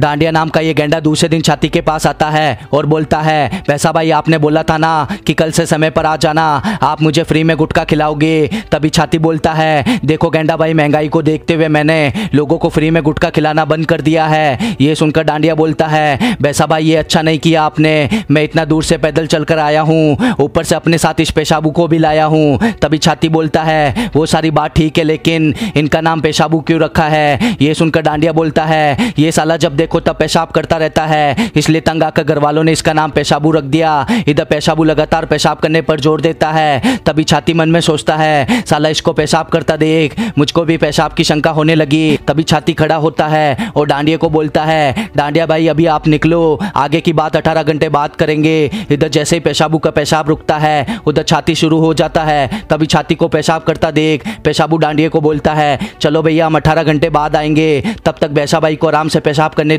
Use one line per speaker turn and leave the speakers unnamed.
डांडिया नाम का ये गेंडा दूसरे दिन छाती के पास आता है और बोलता है वैसा भाई आपने बोला था ना कि कल से समय पर आ जाना आप मुझे फ्री में गुटखा खिलाओगे तभी छाती बोलता है देखो गेंडा भाई महंगाई को देखते हुए मैंने लोगों को फ्री में गुटखा खिलाना बंद कर दिया है ये सुनकर डांडिया बोलता है वैसा भाई ये अच्छा नहीं किया आपने मैं इतना दूर से पैदल चल कर आया हूँ ऊपर से अपने साथ इस पेशाबू को भी लाया हूँ तभी छाती बोलता है वो सारी बात ठीक है लेकिन इनका नाम पेशाबू क्यों रखा है ये सुनकर डांडिया बोलता है ये साला जब देख खोता पेशाब करता रहता है इसलिए तंग आकर घर वालों ने इसका नाम पेशाबू रख दिया इधर पेशाबू लगातार पेशाब करने पर जोर देता है तभी छाती मन में सोचता है साला इसको पेशाब करता देख मुझको भी पेशाब की शंका होने लगी तभी छाती खड़ा होता है और डांडिए को बोलता है डांडिया भाई अभी आप निकलो आगे की बात अठारह घंटे बाद करेंगे इधर जैसे ही पेशाबू का पेशाब रुकता है उधर छाती शुरू हो जाता है तभी छाती को पेशाब करता देख पेशाबू डांडिए को बोलता है चलो भैया हम अठारह घंटे बाद आएंगे तब तक बैसा भाई को आराम से पेशाब करने